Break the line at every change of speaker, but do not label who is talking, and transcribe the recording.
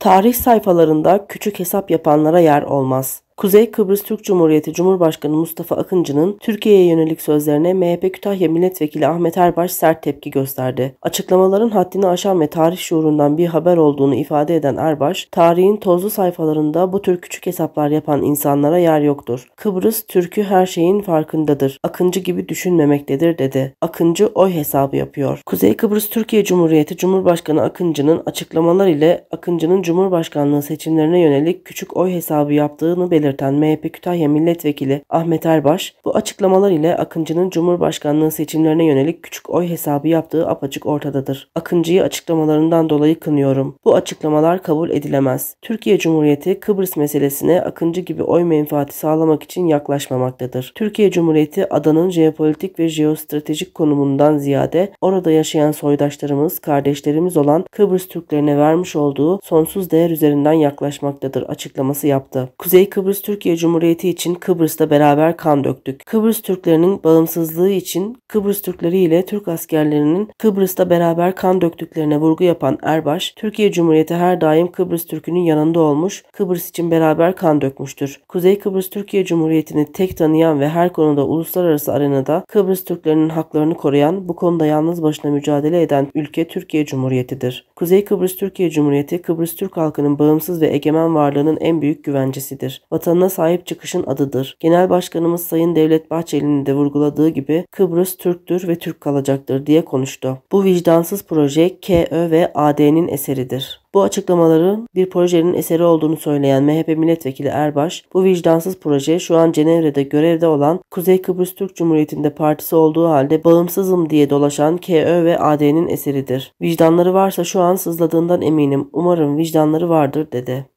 Tarih sayfalarında küçük hesap yapanlara yer olmaz. Kuzey Kıbrıs Türk Cumhuriyeti Cumhurbaşkanı Mustafa Akıncı'nın Türkiye'ye yönelik sözlerine MHP Kütahya Milletvekili Ahmet Erbaş sert tepki gösterdi. Açıklamaların haddini aşan ve tarih şuurundan bir haber olduğunu ifade eden Erbaş, tarihin tozlu sayfalarında bu tür küçük hesaplar yapan insanlara yer yoktur. Kıbrıs Türk'ü her şeyin farkındadır. Akıncı gibi düşünmemektedir dedi. Akıncı oy hesabı yapıyor. Kuzey Kıbrıs Türkiye Cumhuriyeti Cumhurbaşkanı Akıncı'nın açıklamalar ile Akıncı'nın Cumhurbaşkanlığı seçimlerine yönelik küçük oy hesabı yaptığını belirtti belirten MHP Kütahya Milletvekili Ahmet Erbaş, bu açıklamalar ile Akıncı'nın Cumhurbaşkanlığı seçimlerine yönelik küçük oy hesabı yaptığı apaçık ortadadır. Akıncı'yı açıklamalarından dolayı kınıyorum. Bu açıklamalar kabul edilemez. Türkiye Cumhuriyeti Kıbrıs meselesine Akıncı gibi oy menfaati sağlamak için yaklaşmamaktadır. Türkiye Cumhuriyeti adanın jeopolitik ve jeostratejik konumundan ziyade orada yaşayan soydaşlarımız, kardeşlerimiz olan Kıbrıs Türklerine vermiş olduğu sonsuz değer üzerinden yaklaşmaktadır açıklaması yaptı. Kuzey Kıbrıs Kıbrıs Türkiye Cumhuriyeti için Kıbrıs'ta beraber kan döktük. Kıbrıs Türklerinin bağımsızlığı için Kıbrıs Türkleri ile Türk askerlerinin Kıbrıs'ta beraber kan döktüklerine vurgu yapan Erbaş, Türkiye Cumhuriyeti her daim Kıbrıs Türk'ünün yanında olmuş, Kıbrıs için beraber kan dökmüştür. Kuzey Kıbrıs Türkiye Cumhuriyeti'ni tek tanıyan ve her konuda uluslararası arenada Kıbrıs Türklerinin haklarını koruyan, bu konuda yalnız başına mücadele eden ülke Türkiye Cumhuriyeti'dir. Kuzey Kıbrıs Türkiye Cumhuriyeti, Kıbrıs Türk halkının bağımsız ve egemen varlığının en büyük güvencesidir vatanına sahip çıkışın adıdır. Genel Başkanımız Sayın Devlet Bahçeli'nin de vurguladığı gibi Kıbrıs Türktür ve Türk kalacaktır diye konuştu. Bu vicdansız proje KÖ ve AD'nin eseridir. Bu açıklamaların bir projenin eseri olduğunu söyleyen MHP milletvekili Erbaş, bu vicdansız proje şu an Cenevre'de görevde olan Kuzey Kıbrıs Türk Cumhuriyeti'nde partisi olduğu halde bağımsızım diye dolaşan KÖ ve AD'nin eseridir. Vicdanları varsa şu an sızladığından eminim. Umarım vicdanları vardır dedi.